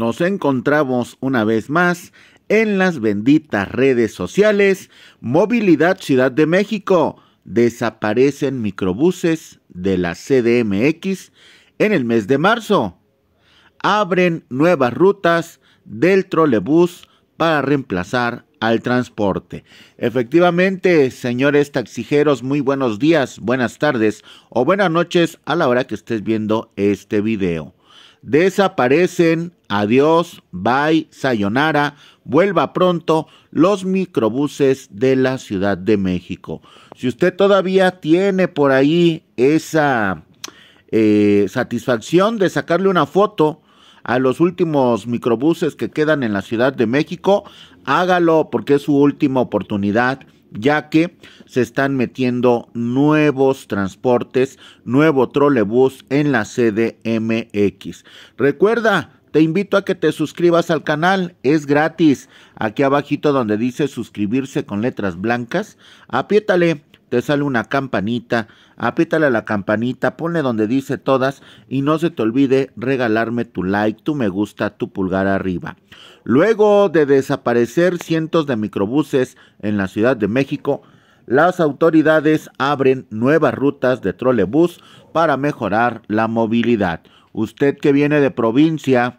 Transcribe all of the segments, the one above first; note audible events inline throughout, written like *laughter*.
Nos encontramos una vez más en las benditas redes sociales Movilidad Ciudad de México. Desaparecen microbuses de la CDMX en el mes de marzo. Abren nuevas rutas del trolebús para reemplazar al transporte. Efectivamente, señores taxijeros, muy buenos días, buenas tardes o buenas noches a la hora que estés viendo este video desaparecen, adiós, bye, sayonara, vuelva pronto los microbuses de la Ciudad de México. Si usted todavía tiene por ahí esa eh, satisfacción de sacarle una foto a los últimos microbuses que quedan en la Ciudad de México, hágalo porque es su última oportunidad ya que se están metiendo nuevos transportes, nuevo trolebús en la CDMX. Recuerda, te invito a que te suscribas al canal, es gratis. Aquí abajito donde dice suscribirse con letras blancas, Apiétale te sale una campanita, apítale a la campanita, ponle donde dice todas y no se te olvide regalarme tu like, tu me gusta, tu pulgar arriba. Luego de desaparecer cientos de microbuses en la Ciudad de México, las autoridades abren nuevas rutas de trolebús para mejorar la movilidad. Usted que viene de provincia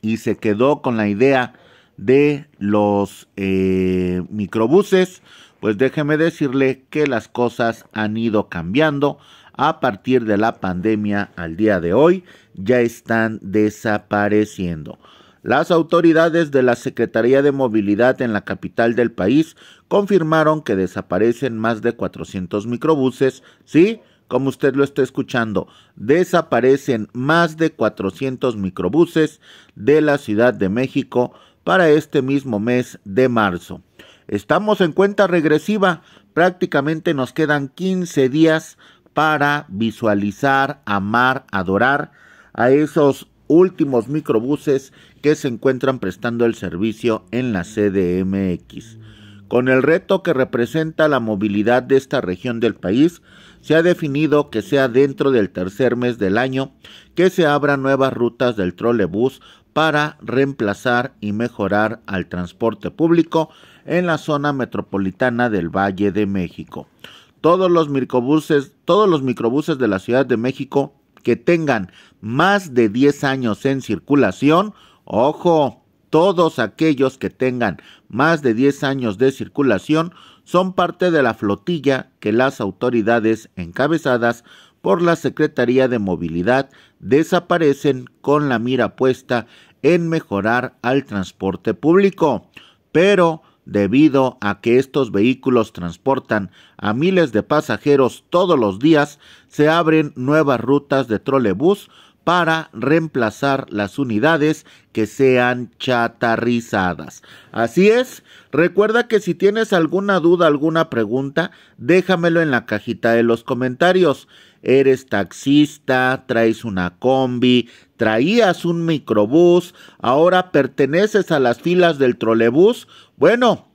y se quedó con la idea de los eh, microbuses, pues déjeme decirle que las cosas han ido cambiando a partir de la pandemia al día de hoy, ya están desapareciendo. Las autoridades de la Secretaría de Movilidad en la capital del país confirmaron que desaparecen más de 400 microbuses, sí, como usted lo está escuchando, desaparecen más de 400 microbuses de la Ciudad de México para este mismo mes de marzo. Estamos en cuenta regresiva, prácticamente nos quedan 15 días para visualizar, amar, adorar a esos últimos microbuses que se encuentran prestando el servicio en la CDMX. Con el reto que representa la movilidad de esta región del país, se ha definido que sea dentro del tercer mes del año que se abran nuevas rutas del trolebús para reemplazar y mejorar al transporte público en la zona metropolitana del Valle de México. Todos los microbuses, todos los microbuses de la Ciudad de México que tengan más de 10 años en circulación, ojo, todos aquellos que tengan más de 10 años de circulación son parte de la flotilla que las autoridades encabezadas por la Secretaría de Movilidad desaparecen con la mira puesta en mejorar al transporte público. Pero debido a que estos vehículos transportan a miles de pasajeros todos los días, se abren nuevas rutas de trolebús para reemplazar las unidades que sean chatarrizadas. Así es, recuerda que si tienes alguna duda, alguna pregunta, déjamelo en la cajita de los comentarios. Eres taxista, traes una combi, traías un microbús, ahora perteneces a las filas del trolebús. Bueno,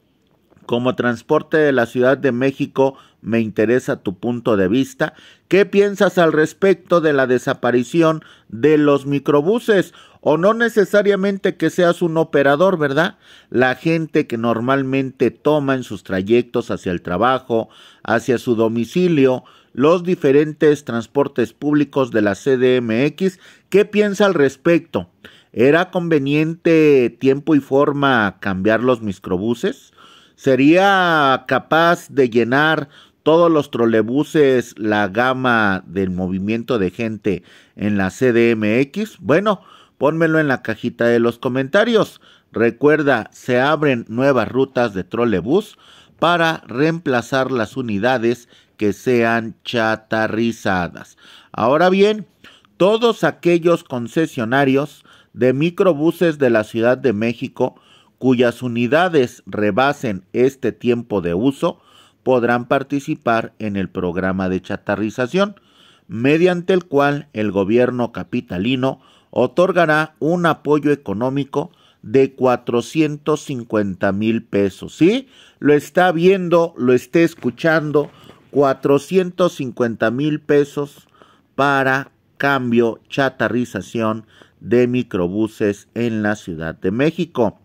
como transporte de la Ciudad de México, me interesa tu punto de vista. ¿Qué piensas al respecto de la desaparición de los microbuses? O no necesariamente que seas un operador, ¿verdad? La gente que normalmente toma en sus trayectos hacia el trabajo, hacia su domicilio, los diferentes transportes públicos de la CDMX. ¿Qué piensa al respecto? ¿Era conveniente tiempo y forma cambiar los microbuses? ¿Sería capaz de llenar todos los trolebuses la gama del movimiento de gente en la CDMX? Bueno, pónmelo en la cajita de los comentarios. Recuerda, se abren nuevas rutas de trolebús para reemplazar las unidades que sean chatarrizadas. Ahora bien, todos aquellos concesionarios de microbuses de la Ciudad de México cuyas unidades rebasen este tiempo de uso podrán participar en el programa de chatarrización, mediante el cual el gobierno capitalino otorgará un apoyo económico de 450 mil pesos. ¿Sí? Lo está viendo, lo está escuchando. 450 mil pesos para cambio, chatarrización de microbuses en la Ciudad de México.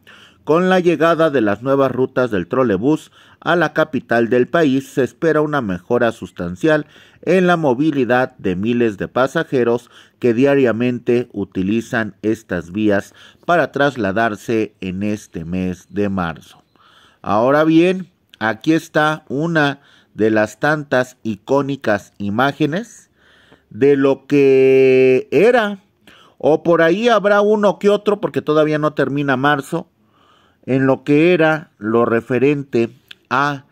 Con la llegada de las nuevas rutas del trolebús a la capital del país se espera una mejora sustancial en la movilidad de miles de pasajeros que diariamente utilizan estas vías para trasladarse en este mes de marzo. Ahora bien, aquí está una de las tantas icónicas imágenes de lo que era o por ahí habrá uno que otro, porque todavía no termina marzo, en lo que era lo referente a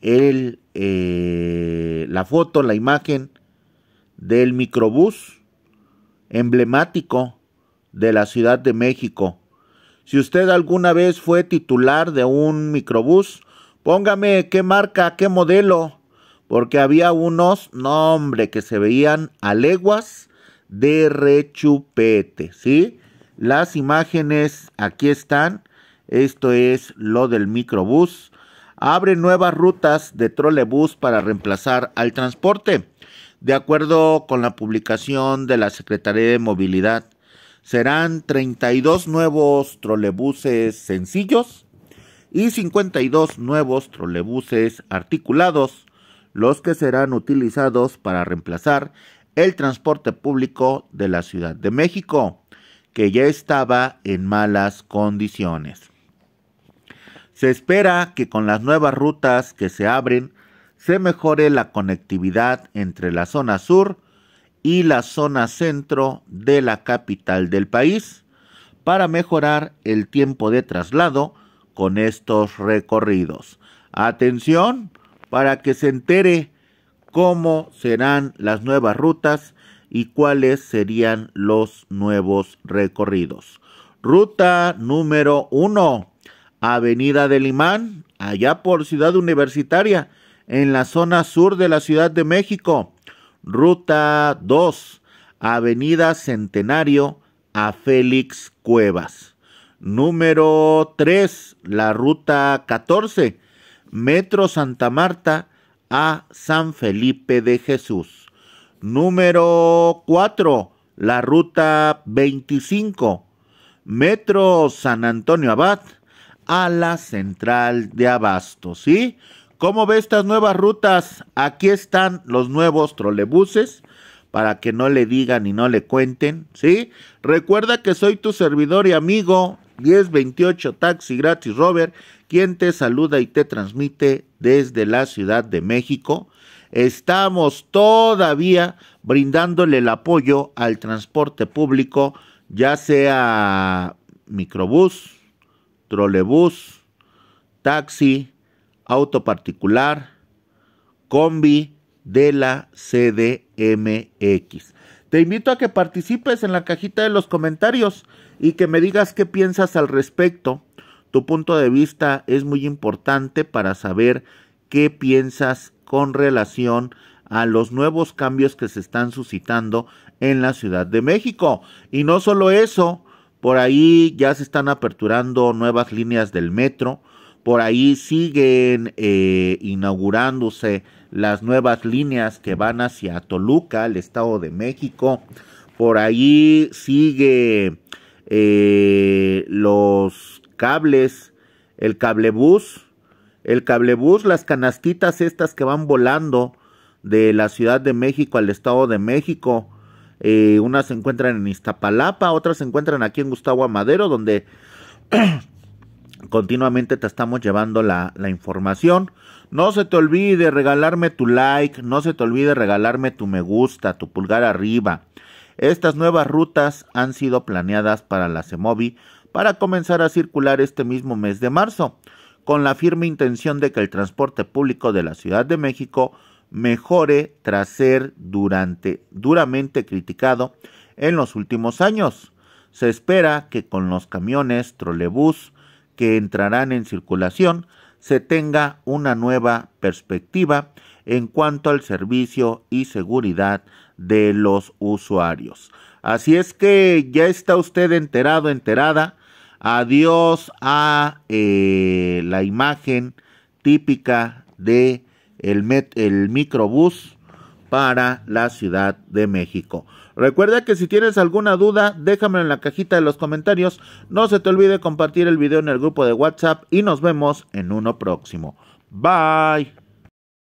eh, la foto, la imagen del microbús emblemático de la Ciudad de México. Si usted alguna vez fue titular de un microbús, póngame qué marca, qué modelo, porque había unos, nombres que se veían a leguas de rechupete, ¿sí? Las imágenes aquí están esto es lo del microbús. Abre nuevas rutas de trolebús para reemplazar al transporte. De acuerdo con la publicación de la Secretaría de Movilidad, serán 32 nuevos trolebuses sencillos y 52 nuevos trolebuses articulados, los que serán utilizados para reemplazar el transporte público de la Ciudad de México, que ya estaba en malas condiciones. Se espera que con las nuevas rutas que se abren se mejore la conectividad entre la zona sur y la zona centro de la capital del país para mejorar el tiempo de traslado con estos recorridos. Atención para que se entere cómo serán las nuevas rutas y cuáles serían los nuevos recorridos. Ruta número 1 Avenida del Imán, allá por Ciudad Universitaria, en la zona sur de la Ciudad de México. Ruta 2, Avenida Centenario a Félix Cuevas. Número 3, la ruta 14, Metro Santa Marta a San Felipe de Jesús. Número 4, la ruta 25, Metro San Antonio Abad a la central de abasto, ¿sí? ¿Cómo ve estas nuevas rutas? Aquí están los nuevos trolebuses para que no le digan y no le cuenten, ¿sí? Recuerda que soy tu servidor y amigo 1028 Taxi Gratis Robert, quien te saluda y te transmite desde la Ciudad de México. Estamos todavía brindándole el apoyo al transporte público, ya sea microbús, trolebús, taxi, auto particular, combi de la CDMX. Te invito a que participes en la cajita de los comentarios y que me digas qué piensas al respecto. Tu punto de vista es muy importante para saber qué piensas con relación a los nuevos cambios que se están suscitando en la Ciudad de México. Y no solo eso, por ahí ya se están aperturando nuevas líneas del metro. Por ahí siguen eh, inaugurándose las nuevas líneas que van hacia Toluca, el Estado de México. Por ahí sigue eh, los cables, el cablebús, el cablebús, las canastitas estas que van volando de la Ciudad de México al Estado de México. Eh, unas se encuentran en Iztapalapa, otras se encuentran aquí en Gustavo Amadero, donde *clears throat* continuamente te estamos llevando la, la, información. No se te olvide regalarme tu like, no se te olvide regalarme tu me gusta, tu pulgar arriba. Estas nuevas rutas han sido planeadas para la CEMOVI para comenzar a circular este mismo mes de marzo, con la firme intención de que el transporte público de la Ciudad de México mejore tras ser durante, duramente criticado en los últimos años. Se espera que con los camiones trolebús que entrarán en circulación se tenga una nueva perspectiva en cuanto al servicio y seguridad de los usuarios. Así es que ya está usted enterado, enterada. Adiós a eh, la imagen típica de el, met, el microbús para la Ciudad de México. Recuerda que si tienes alguna duda, déjame en la cajita de los comentarios. No se te olvide compartir el video en el grupo de WhatsApp y nos vemos en uno próximo. Bye.